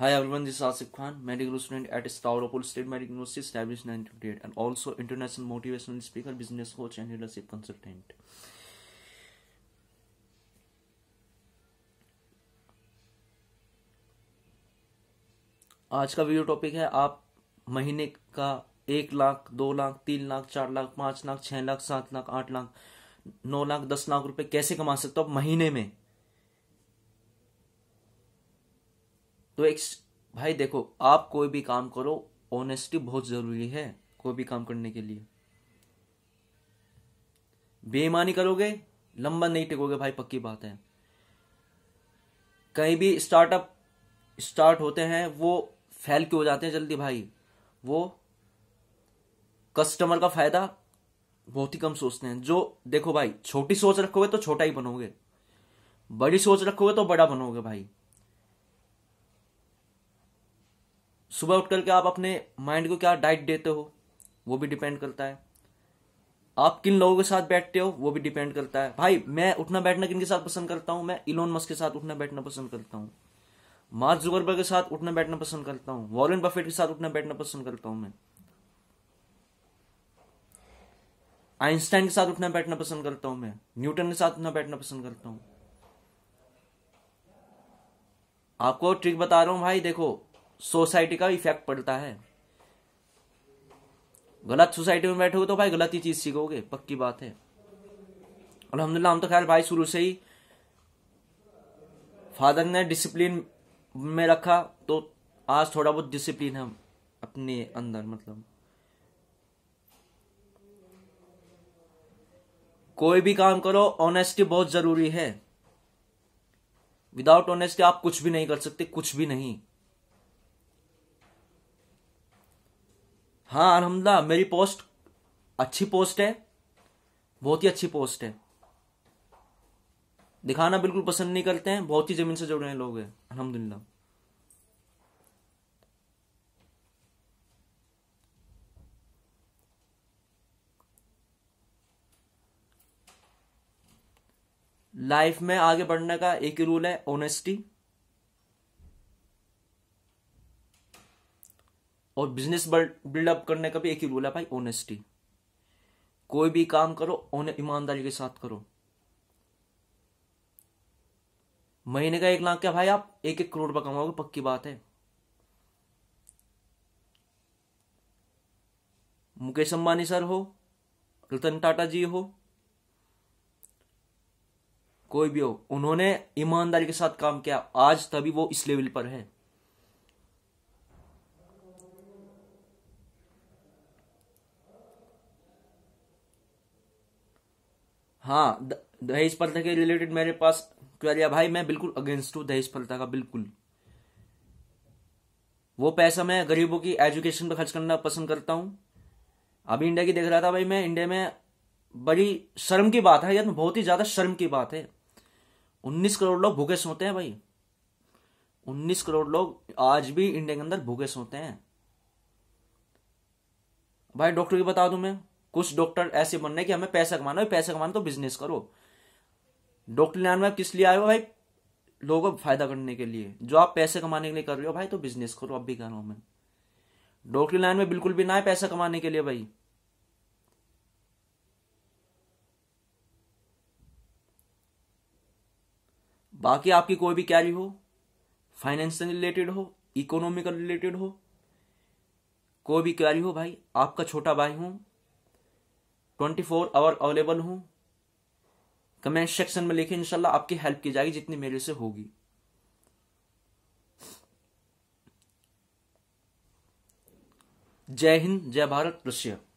Hi everyone, this is Asif Khan, medical student at Stavropol State Medical University, established 1928, and also international motivational speaker, business coach, and leadership consultant. आज का video topic है आप महीने का एक लाख दो लाख तीन लाख चार लाख पांच लाख छह लाख सात लाख आठ लाख नौ लाख दस लाख रुपए कैसे कमा सकते हो आप महीने में तो एक भाई देखो आप कोई भी काम करो ऑनेस्टी बहुत जरूरी है कोई भी काम करने के लिए बेईमानी करोगे लंबा नहीं टिकोगे भाई पक्की बात है कहीं भी स्टार्टअप स्टार्ट होते हैं वो फैल क्यों हो जाते हैं जल्दी भाई वो कस्टमर का फायदा बहुत ही कम सोचते हैं जो देखो भाई छोटी सोच रखोगे तो छोटा ही बनोगे बड़ी सोच रखोगे तो बड़ा बनोगे भाई सुबह उठ करके आप अपने माइंड को क्या डाइट देते हो वो भी डिपेंड करता है आप किन लोगों के साथ बैठते हो वो भी डिपेंड करता है भाई मैं उठना बैठना किन के साथ पसंद करता हूँ मैं इलोन मस्क के साथ उठना बैठना पसंद करता हूँ मार्क जुगरबर्ग के साथ उठना बैठना पसंद करता हूँ वॉरेन बफेट के साथ उठना बैठना पसंद करता हूँ मैं आइंस्टाइन के साथ उठना बैठना पसंद करता हूँ मैं न्यूटन के साथ उठना बैठना पसंद करता हूँ आपको ट्रिक बता रहा हूँ भाई देखो सोसाइटी का इफेक्ट पड़ता है गलत सोसाइटी में बैठोगे तो भाई गलत ही चीज सीखोगे पक्की बात है अलहमदुल्ला हम तो खैर भाई शुरू से ही फादर ने डिसिप्लिन में रखा तो आज थोड़ा बहुत डिसिप्लिन है अपने अंदर मतलब कोई भी काम करो ऑनेस्टी बहुत जरूरी है विदाउट ऑनेस्टी आप कुछ भी नहीं कर सकते कुछ भी नहीं हाँ अलहमदा मेरी पोस्ट अच्छी पोस्ट है बहुत ही अच्छी पोस्ट है दिखाना बिल्कुल पसंद नहीं करते हैं बहुत ही जमीन से जुड़े हैं लोग हैं अलहमदुल्ला लाइफ में आगे बढ़ने का एक ही रूल है ओनेस्टी और बिजनेस बिल्डअप करने का भी एक ही रूल है भाई ऑनेस्टी कोई भी काम करो ईमानदारी के साथ करो महीने का एक लाख क्या भाई आप एक एक करोड़ रुपया कमाओगे पक्की बात है मुकेश अंबानी सर हो रतन टाटा जी हो कोई भी हो उन्होंने ईमानदारी के साथ काम किया आज तभी वो इस लेवल पर है हाँ दहेज प्रथा के रिलेटेड मेरे पास है भाई मैं बिल्कुल अगेंस्ट हूँ दहेज प्रथा का बिल्कुल वो पैसा मैं गरीबों की एजुकेशन पर खर्च करना पसंद करता हूँ अभी इंडिया की देख रहा था भाई मैं इंडिया में बड़ी शर्म की बात है यार बहुत ही ज्यादा शर्म की बात है उन्नीस करोड़ लोग भूखे सोते हैं भाई उन्नीस करोड़ लोग आज भी इंडिया के अंदर भूखे सोते हैं भाई डॉक्टर की बता दू मैं कुछ डॉक्टर ऐसे बन रहे कि हमें पैसा कमाना है पैसा कमाना तो बिजनेस करो डॉक्टर लाइन में किस लिए आए हो भाई लोगों को फायदा करने के लिए जो आप पैसे कमाने के लिए कर रहे हो भाई तो बिजनेस करो अब भी कर रहा हूं मैं डॉक्टरी लाइन में बिल्कुल भी ना है पैसा कमाने के लिए भाई बाकी आपकी कोई भी कैरी हो फाइनेंशियल रिलेटेड हो इकोनॉमिकल रिलेटेड हो कोई भी कैरी हो भाई आपका छोटा भाई हूं ट्वेंटी फोर आवर अवेलेबल हूं कमेंट सेक्शन में लिखे इंशाल्लाह आपकी हेल्प की जाएगी जितनी मेरे से होगी जय हिंद जय भारत रशिया